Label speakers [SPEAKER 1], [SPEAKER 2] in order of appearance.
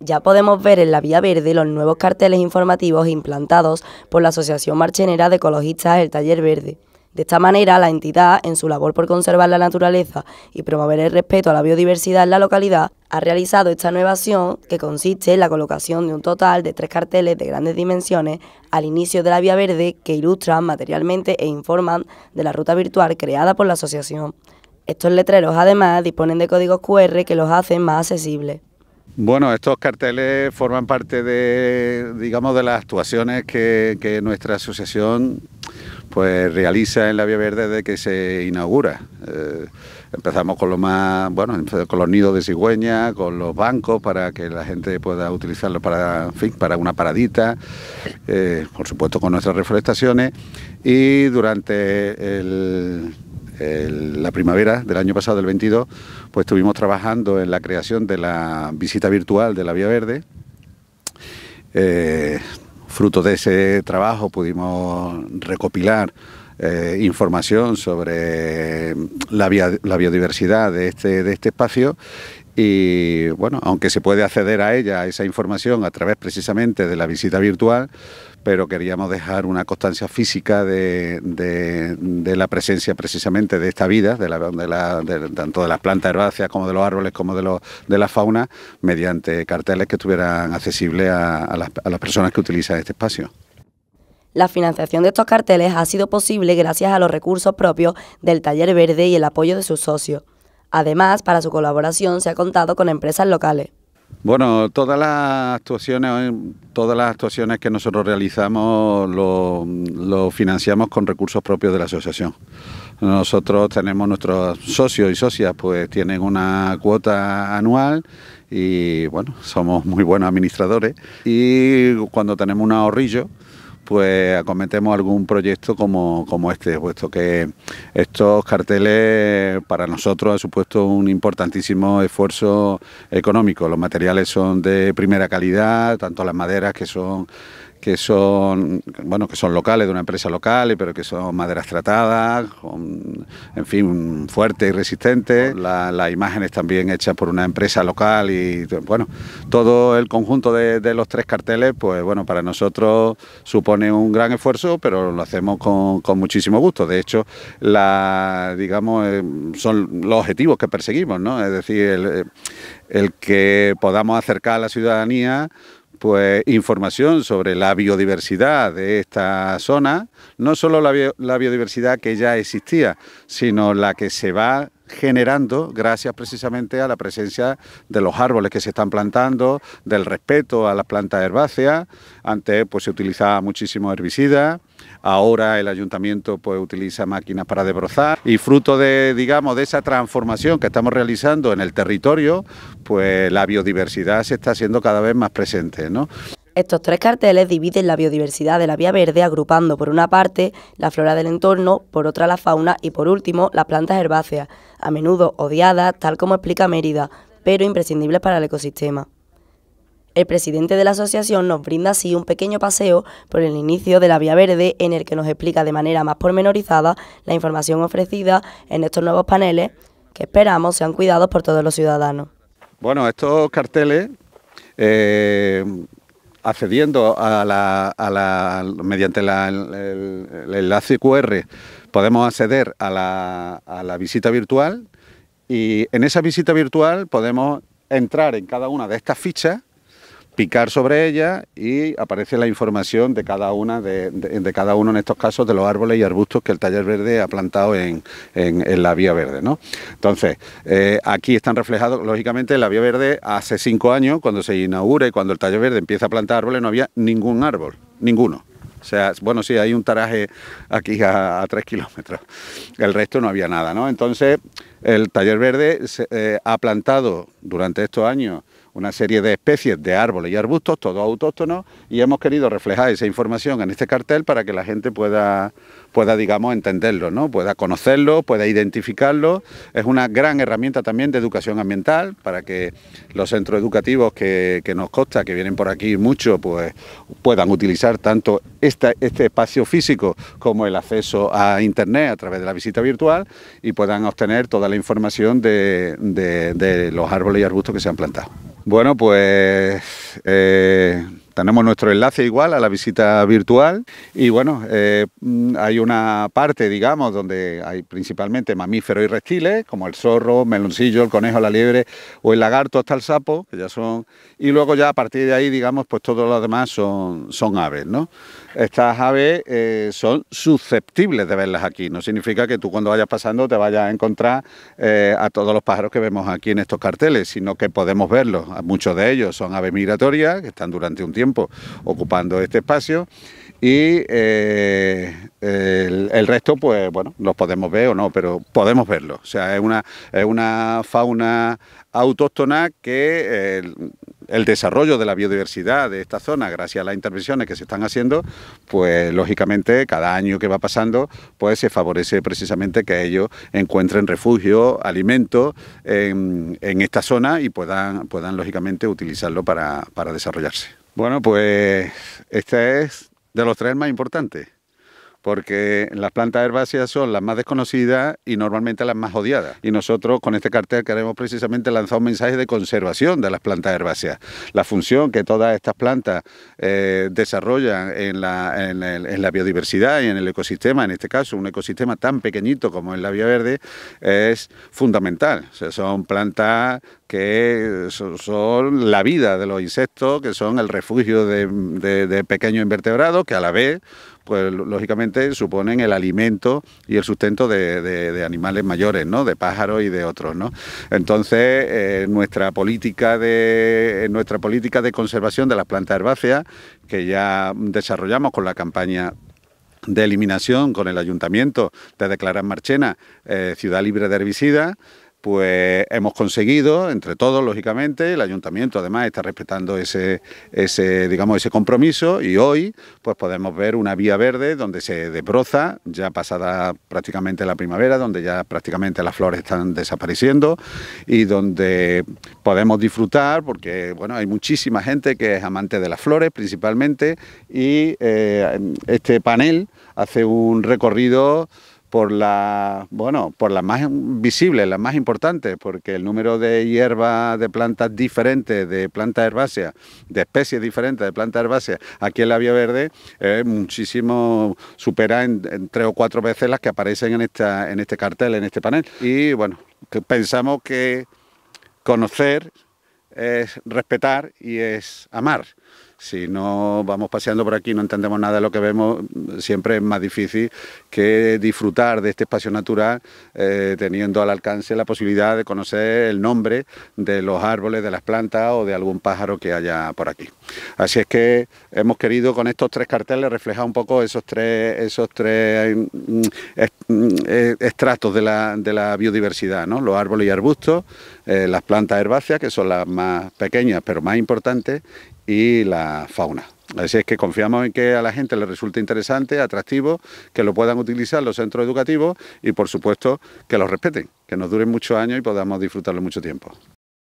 [SPEAKER 1] Ya podemos ver en la Vía Verde los nuevos carteles informativos implantados por la Asociación Marchenera de Ecologistas del Taller Verde. De esta manera, la entidad, en su labor por conservar la naturaleza y promover el respeto a la biodiversidad en la localidad, ha realizado esta nueva acción que consiste en la colocación de un total de tres carteles de grandes dimensiones al inicio de la Vía Verde que ilustran materialmente e informan de la ruta virtual creada por la asociación. Estos letreros, además, disponen de códigos QR que los hacen más accesibles.
[SPEAKER 2] Bueno, estos carteles forman parte de, digamos, de las actuaciones que, nuestra asociación pues realiza en la Vía Verde desde que se inaugura. Eh, empezamos con lo más, bueno, con los nidos de cigüeña, con los bancos para que la gente pueda utilizarlos para, fin, para una paradita, eh, por supuesto con nuestras reforestaciones y durante el la primavera del año pasado, el 22, pues estuvimos trabajando en la creación de la visita virtual de la Vía Verde. Eh, fruto de ese trabajo pudimos recopilar eh, información sobre la, la biodiversidad de este, de este espacio y bueno, aunque se puede acceder a ella, a esa información, a través precisamente de la visita virtual, pero queríamos dejar una constancia física de, la presencia precisamente de esta vida, de tanto de las plantas herbáceas como de los árboles, como de, de la fauna, mediante carteles que estuvieran accesibles a las personas que utilizan este espacio.
[SPEAKER 1] La financiación de estos carteles ha sido posible gracias a los recursos propios del Taller Verde y el apoyo de sus socios. Además, para su colaboración se ha contado con empresas locales.
[SPEAKER 2] Bueno, todas las actuaciones, eh, todas las actuaciones que nosotros realizamos lo, lo, financiamos con recursos propios de la asociación. Nosotros tenemos nuestros socios y socias, pues tienen una cuota anual y bueno, somos muy buenos administradores y cuando tenemos un ahorrillo, pues acometemos algún proyecto como, este, puesto que estos carteles para nosotros ha supuesto un importantísimo esfuerzo económico. Los materiales son de primera calidad, tanto las maderas que son que son bueno que son locales de una empresa local pero que son maderas tratadas en fin fuertes y resistentes las imágenes también hechas por una empresa local y bueno todo el conjunto de, los tres carteles pues bueno para nosotros supone un gran esfuerzo pero lo hacemos con, muchísimo gusto de hecho la digamos eh, son los objetivos que perseguimos no es decir el que podamos acercar a la ciudadanía pues información sobre la biodiversidad de esta zona, no solo la, biodiversidad que ya existía, sino la que se va generando gracias precisamente a la presencia de los árboles que se están plantando, del respeto a las plantas herbáceas. Antes pues se utilizaba muchísimo herbicida, Ahora el ayuntamiento pues, utiliza máquinas para desbrozar y fruto de digamos de esa transformación que estamos realizando en el territorio, pues la biodiversidad se está haciendo cada vez más presente,
[SPEAKER 1] Estos tres carteles dividen la biodiversidad de la Vía Verde, agrupando por una parte la flora del entorno, por otra la fauna y por último las plantas herbáceas, a menudo odiadas, tal como explica Mérida, pero imprescindibles para el ecosistema. El presidente de la asociación nos brinda así un pequeño paseo por el inicio de la Vía Verde en el que nos explica de manera más pormenorizada la información ofrecida en estos nuevos paneles que esperamos sean cuidados por todos los ciudadanos.
[SPEAKER 2] Bueno, estos carteles, eh, accediendo a la, mediante el, enlace QR, podemos acceder a la, a la visita virtual y en esa visita virtual podemos entrar en cada una de estas fichas picar sobre ella y aparece la información de cada una de, cada uno en estos casos de los árboles y arbustos que el taller verde ha plantado en, la vía verde ¿no? entonces eh, aquí están reflejados lógicamente la vía verde hace cinco años cuando se inaugura y cuando el taller verde empieza a plantar árboles no había ningún árbol ninguno o sea, bueno, sí, hay un taraje aquí a, tres kilómetros. El resto no había nada, ¿no? Entonces, el Taller Verde eh, ha plantado durante estos años una serie de especies de árboles y arbustos, todos autóctonos, y hemos querido reflejar esa información en este cartel para que la gente pueda, pueda digamos, entenderlo, ¿no? pueda conocerlo, pueda identificarlo. Es una gran herramienta también de educación ambiental para que los centros educativos que, nos consta, que vienen por aquí mucho, pues puedan utilizar tanto este espacio físico como el acceso a Internet a través de la visita virtual y puedan obtener toda la información de, de los árboles y arbustos que se han plantado. Bueno, pues eh, tenemos nuestro enlace igual a la visita virtual y bueno, eh, hay una parte, digamos, donde hay principalmente mamíferos y reptiles, como el zorro, meloncillo, el conejo, la liebre o el lagarto hasta el sapo, que ya son... Y luego ya a partir de ahí, digamos, pues todos los demás son, son aves, ¿no? Estas aves eh, son susceptibles de verlas aquí, no significa que tú cuando vayas pasando te vayas a encontrar eh, a todos los pájaros que vemos aquí en estos carteles, sino que podemos verlos, muchos de ellos son aves migratorias que están durante un tiempo ocupando este espacio y eh, el, resto, pues bueno, los podemos ver o no, pero podemos verlo O sea, es una, una fauna autóctona que el, desarrollo de la biodiversidad de esta zona, gracias a las intervenciones que se están haciendo, pues lógicamente cada año que va pasando, pues se favorece precisamente que ellos encuentren refugio, alimento en, esta zona y puedan, puedan lógicamente utilizarlo para desarrollarse. Bueno, pues este es de los tres más importantes porque las plantas herbáceas son las más desconocidas y normalmente las más odiadas. Y nosotros con este cartel queremos precisamente lanzar un mensaje de conservación de las plantas herbáceas. La función que todas estas plantas eh, desarrollan en la, biodiversidad y en el ecosistema, en este caso un ecosistema tan pequeñito como es la Vía Verde, es fundamental. son plantas que son la vida de los insectos, que son el refugio de, de pequeños invertebrados, que a la vez pues lógicamente suponen el alimento y el sustento de, animales mayores, ¿no? De pájaros y de otros, ¿no? Entonces, eh, nuestra política de nuestra política de conservación de las plantas herbáceas que ya desarrollamos con la campaña de eliminación con el ayuntamiento de declarar Marchena eh, ciudad libre de herbicidas pues hemos conseguido, entre todos, lógicamente, el ayuntamiento además está respetando ese, ese, digamos, ese compromiso y hoy pues podemos ver una vía verde donde se desbroza, ya pasada prácticamente la primavera, donde ya prácticamente las flores están desapareciendo y donde podemos disfrutar, porque bueno, hay muchísima gente que es amante de las flores principalmente y eh, este panel hace un recorrido por la, bueno, por la más visibles, las más importantes... porque el número de hierbas, de plantas diferentes, de plantas herbáceas, de especies diferentes de plantas herbáceas, aquí en la Vía Verde, eh, muchísimo, supera en, tres o cuatro veces las que aparecen en, esta, en este cartel, en este panel. Y bueno, pensamos que conocer es respetar y es amar. Si no vamos paseando por aquí no entendemos nada de lo que vemos, siempre es más difícil que disfrutar de este espacio natural eh, teniendo al alcance la posibilidad de conocer el nombre de los árboles, de las plantas o de algún pájaro que haya por aquí. Así es que hemos querido con estos tres carteles reflejar un poco esos tres, esos tres mm, mm, eh, estratos de la, biodiversidad, ¿no? los árboles y arbustos, eh, las plantas herbáceas, que son las más pequeñas pero más importantes, y la fauna. Así es que confiamos en que a la gente le resulte interesante, atractivo, que lo puedan utilizar los centros educativos y por supuesto que los respeten, que nos duren muchos años y podamos disfrutarlo mucho tiempo.